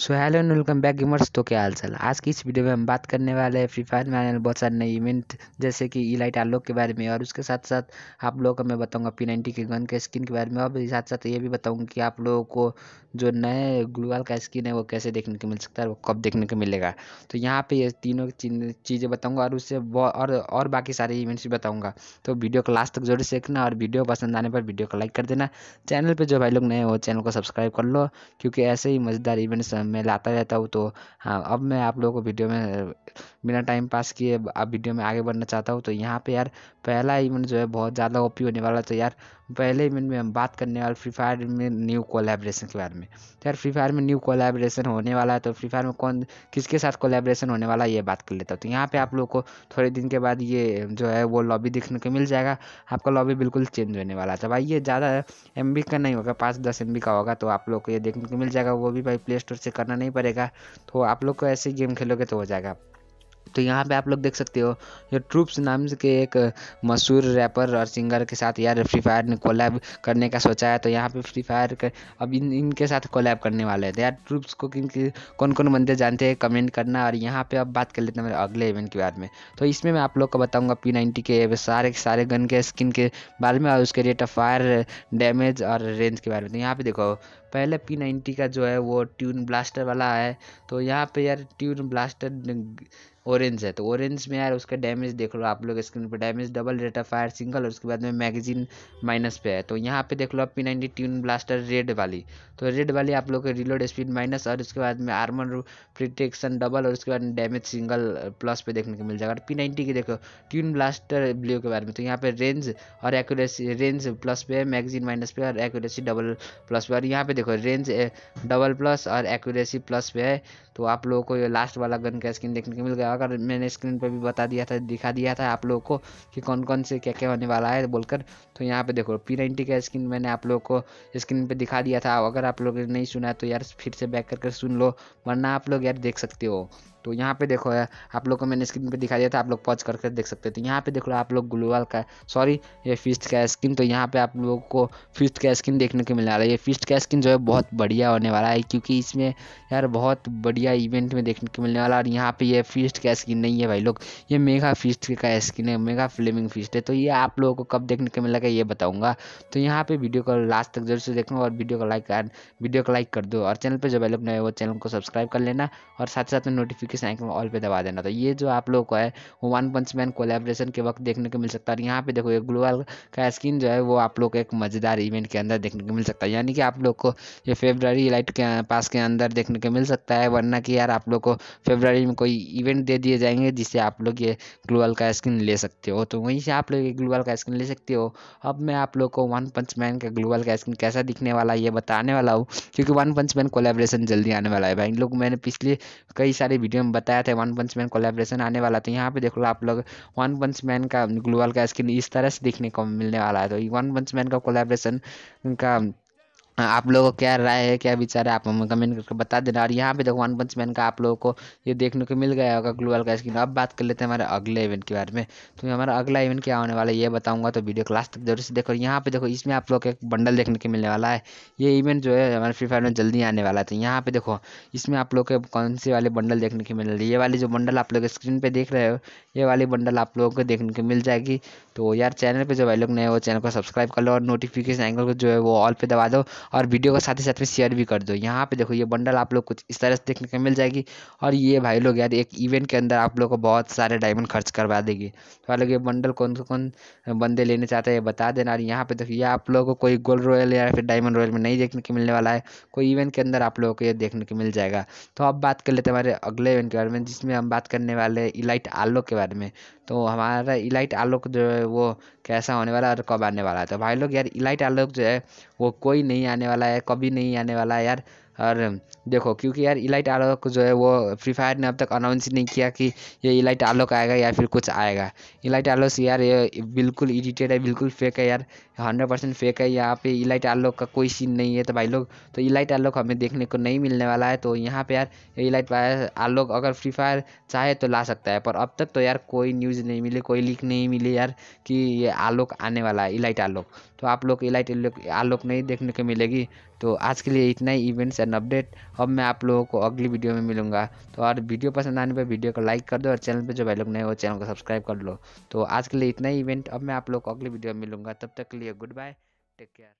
so hello and welcome back gamers तो क्या हाल चाल आज की इस वीडियो में हम बात करने वाले हैं फ्री फायर में आने वाले बहुत सारे नए इवेंट जैसे कि ई लाइट आलोक के बारे में और उसके साथ साथ आप लोगों को मैं बताऊंगा पी नाइन्टी के गन के स्किन के बारे में और साथ साथ ये भी बताऊंगा कि आप लोगों को जो नए ग्लूवाल का स्किन है वो कैसे देखने को मिल सकता है वो कब देखने को मिलेगा तो यहाँ पर ये तीनों चीज़ें बताऊँगा और उससे और और बाकी सारे इवेंट्स भी बताऊँगा तो वीडियो को लास्ट तक जरूर देखना और वीडियो पसंद आने पर वीडियो को लाइक कर देना चैनल पर जो भाई लोग नए हो चैनल को सब्सक्राइब कर लो क्योंकि ऐसे ही मज़ेदार इवेंट्स हम मैं लाता रहता हूँ तो हाँ अब मैं आप लोगों को वीडियो में बिना टाइम पास किए अब वीडियो में आगे बढ़ना चाहता हूँ तो यहाँ पे यार पहला इवेंट जो है बहुत ज़्यादा ओपी होने वाला तो यार पहले इवेंट में हम बात करने वाले फ्री फायर में न्यू कोलेब्रेशन के बारे में तो यार फ्री फायर में न्यू कोलेब्रेशन होने वाला है तो फ्री फायर में कौन किसके साथ कोलेब्रेशन होने वाला है ये बात कर लेता हूँ तो यहाँ पर आप लोग को थोड़े दिन के बाद ये जो है वो लॉबी देखने को मिल जाएगा आपका लॉबी बिल्कुल चेंज होने वाला है तो भाई ये ज़्यादा एम का नहीं होगा पाँच दस एम का होगा तो आप लोग को ये देखने को मिल जाएगा वो भी भाई प्ले स्टोर से करना नहीं पड़ेगा तो आप लोग को ऐसे गेम खेलोगे तो हो जाएगा तो यहाँ पे आप लोग देख सकते हो ये ट्रूप्स नाम के एक मशहूर रैपर और सिंगर के साथ यार फ्री फायर ने कोलैब करने का सोचा है तो यहाँ पे फ्री फायर कर, अब इन इनके साथ कोलैब करने वाले हैं तो यार ट्रूप्स को किन कौन कौन बंदे जानते हैं कमेंट करना और यहाँ पे अब बात कर लेते हैं मेरे अगले इवेंट के बारे में तो इसमें मैं आप लोग को बताऊँगा पी नाइन्टी के सारे सारे गन के स्किन के बारे में और उसके रेट ऑफ फायर डैमेज और रेंज के बारे में तो यहाँ पर देखो पहले पी नाइन्टी का जो है वो ट्यून ब्लास्टर वाला है तो यहाँ पर यार ट्यून ब्लास्टर ऑरेंज है तो ऑरेंज में यार उसका डैमेज देख लो आप लोग स्क्रीन पर damage double rate of fire single और उसके बाद में मैगजीन माइनस पे है तो यहाँ पे देख लो आप P ninety tune blaster red वाली तो रेड वाली आप लोग रिलोड स्पीड माइनस और उसके बाद में आर्मन प्रिटेक्शन डबल और उसके बाद डैमेज सिंगल प्लस पे देखने को मिल जाएगा और पी नाइनटी की देखो ट्यून ब्लास्टर ब्लू के बारे में तो यहाँ पे रेंज और एक्यूरेसी रेंज प्लस पे है मैगजीन माइनस पे और एक्यूरेसी डबल प्लस पे और यहाँ पे देखो रेंज डबल प्लस और एक्यूरेसी प्लस पे है तो आप लोगों को ये लास्ट वाला गन का स्किन देखने को मिल गया अगर मैंने स्क्रीन पर भी बता दिया था दिखा दिया था आप लोगों को कि कौन कौन से क्या क्या होने वाला है बोलकर तो यहाँ पे देखो पी नाइनटी का स्क्रीन मैंने आप लोग को स्क्रीन पे दिखा दिया था अगर आप लोगों ने नहीं सुना तो यार फिर से बैक करके सुन लो वरना आप लोग यार देख सकते हो तो यहाँ पे देखो है आप लोग को मैंने स्क्रीन पे दिखा दिया था आप लोग पॉज करके देख सकते थे तो यहाँ पे देख लो आप लोग ग्लोबल का सॉरी ये फिस्ट का स्किन तो यहाँ पे आप लोगों को फिस्ट का स्किन देखने को मिला रहा है ये फिस्ट का स्किन जो है बहुत बढ़िया होने वाला है क्योंकि इसमें यार बहुत बढ़िया इवेंट में देखने को मिलने वाला और यहाँ पर यह फिस्ट का स्किन नहीं है भाई लोग ये मेगा फिस्ट का स्किन है मेगा फ्लेमिंग फिस्ट है तो ये आप लोगों को कब देखने को मिलेगा ये बताऊँगा तो यहाँ पर वीडियो को लास्ट तक जरूर से देखो और वीडियो को लाइक वीडियो को लाइक कर दो और चैनल पर जब लोग नए वो चैनल को सब्सक्राइब कर लेना और साथ साथ में नोटिफिकेशन किस एंकल ऑल पे दबा देना तो ये जो आप लोग को है वो वन पंच मैन कोलेब्रेशन के वक्त देखने को मिल सकता है और यहाँ पे देखो ये ग्लोबल का स्क्रीन जो है वो आप लोग को एक मज़ेदार इवेंट के अंदर देखने को मिल सकता है यानी कि आप लोग को ये फेब्रवरी लाइट के पास के अंदर देखने को मिल सकता है वरना कि यार आप लोग को फेब्रवरी में कोई इवेंट दे दिए जाएंगे जिससे आप लोग ये ग्लोबल का स्क्रीन ले सकते हो तो वहीं से आप लोग ये ग्लोबल का स्क्रीन ले सकते हो अब मैं आप लोग को वन पंच मैन का ग्लोबल का स्क्रीन कैसा दिखने वाला ये बताने वाला हूँ क्योंकि वन पंच मैन कोलेब्रेशन जल्दी आने वाला है भाई लोग मैंने पिछले कई सारे वीडियो वीडियो में बताया था वन पंच मैन कोलेब्रेशन आने वाला तो यहाँ पे देख लो आप लोग वन पंच मैन का ग्लोबल का स्क्रीन इस तरह से देखने को मिलने वाला है तो वन पंच मैन का कोलेब्रेशन का आप लोगों को क्या राय है क्या विचार है आप हमें कमेंट करके बता देना और यहाँ पे देखो वन पंच मैन का आप लोगों को ये देखने को मिल गया होगा ग्लोबल का स्किन अब बात कर लेते हैं हमारे अगले इवेंट के बारे में तो हमारा अगला इवेंट क्या होने वाला है ये बताऊँगा तो वीडियो क्लास तक जरूर से देखो यहाँ पे देखो इसमें आप लोग को एक बंडल देखने को मिलने वाला है ये इवेंट जो है हमारे फ्री फायर में जल्दी आने वाला था तो यहाँ पे देखो इसमें आप लोग के कौन से वाले बंडल देखने को मिल रही है ये वाली जो बंडल आप लोग स्क्रीन पर देख रहे हो ये वाली बंडल आप लोगों को देखने को मिल जाएगी तो यार चैनल पे जो भाई लोग नए हो चैनल को सब्सक्राइब कर लो और नोटिफिकेशन एंगल को जो है वो ऑल पे दबा दो और वीडियो को साथ ही साथ में शेयर भी कर दो यहाँ पे देखो ये बंडल आप लोग कुछ इस तरह से देखने को मिल जाएगी और ये भाई लोग यार एक इवेंट के अंदर आप लोग को बहुत सारे डायमंड खर्च करवा देगी तो भाई लोग ये बंडल कौन कौन बंदे लेने चाहते हैं ये बता देना और यहाँ पे देखो ये आप लोग को कोई गोल्ड रॉयल या फिर डायमंड रॉयल में नहीं देखने को मिलने वाला है कोई इवेंट के अंदर आप लोगों को ये देखने को मिल जाएगा तो अब बात कर लेते हैं हमारे अगले इवेंट के बारे में जिसमें हम बात करने वाले इलाइट आलो के बारे में तो हमारा इलाइट आलोक जो है वो कैसा होने वाला है और कब आने वाला है तो भाई लोग यार इलाइट आलोक जो है वो कोई नहीं आने वाला है कभी नहीं आने वाला है यार और देखो क्योंकि यार इलाइट आलोक जो है वो फ्री फायर ने अब तक अनाउंस ही नहीं किया कि ये इलाइट आलोक आएगा या फिर कुछ आएगा इलाइट आलोक यार ये बिल्कुल इडिटेड है बिल्कुल फेक है यार हंड्रेड परसेंट फेक है यहाँ पे इलाइट आलोक का कोई सीन नहीं है तो भाई लोग तो इलाइट आलोक हमें देखने को नहीं मिलने वाला है तो यहाँ पर यार इलाइट आलोक अगर फ्री फायर चाहे तो ला सकता है पर अब तक तो यार कोई न्यूज़ नहीं मिली कोई लीक नहीं मिली यार कि ये आलोक आने वाला है इलाइट आलोक तो आप लोग इलाइट आलोक नहीं देखने को मिलेगी तो आज के लिए इतना ही इवेंट्स एन अपडेट अब मैं आप लोगों को अगली वीडियो में मिलूंगा तो और वीडियो पसंद आने पर वीडियो को लाइक कर दो और चैनल पर जो भाई लोग नए हो चैनल को सब्सक्राइब कर लो तो आज के लिए इतना ही इवेंट अब मैं आप लोग को अगली वीडियो में मिलूंगा तब तक के लिए गुड बाय टेक केयर